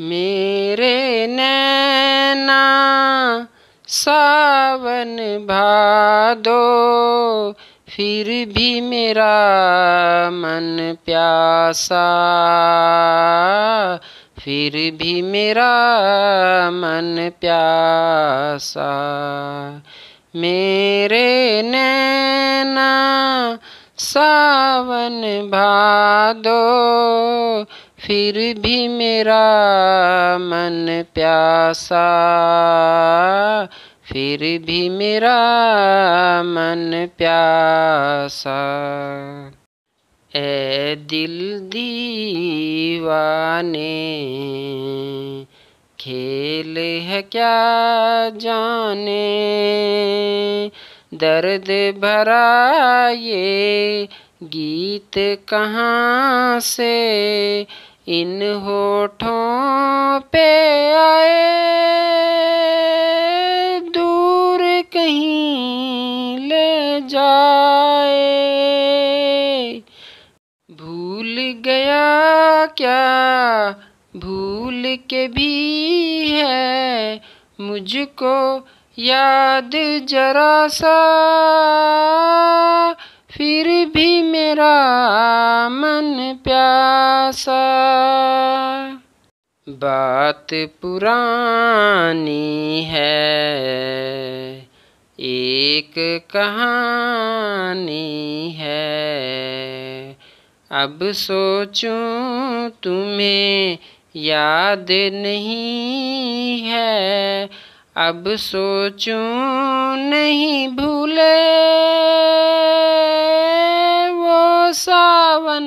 मेरे नैना सावन भादो फिर भी मेरा मन प्यासा फिर भी मेरा मन प्यासा मेरे नैना सावन भादो फिर भी मेरा मन प्यासा फिर भी मेरा मन प्यासा ए दिल दीवाने खेल है क्या जाने दर्द भरा ये गीत कहाँ से इन होठों पे आए दूर कहीं ले जाए भूल गया क्या भूल के भी है मुझको याद जरा सा फिर भी मेरा मन प्यासा बात पुरानी है एक कहानी है अब सोचूं तुम्हें याद नहीं है अब सोचूं नहीं भूले वो सावन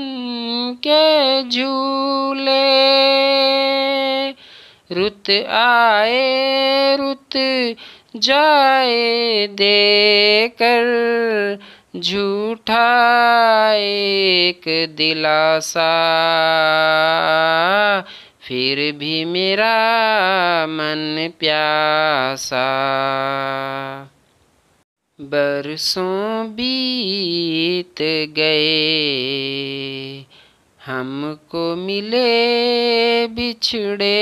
के झूले रुत आए रुत जाए देकर झूठा एक दिलासा फिर भी मेरा मन प्यासा बरसों बीत गए हमको मिले बिछड़े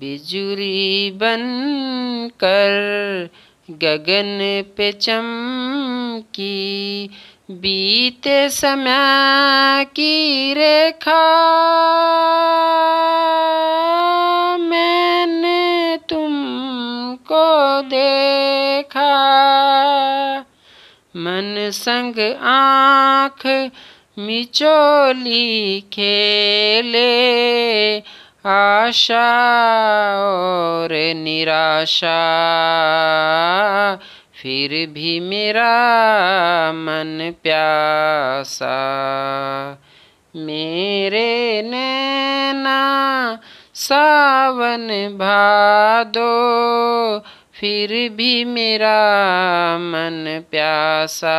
बिजुरी बन कर गगन पे चमकी बीते समय की रेखा मैंने तुमको देखा मन संग आँख मिचोली खेले आशा और निराशा फिर भी मेरा मन प्यासा मेरे नैना सावन भादो फिर भी मेरा मन प्यासा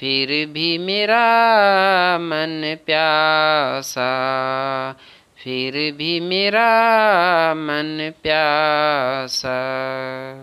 फिर भी मेरा मन प्यासा फिर भी मेरा मन प्यासा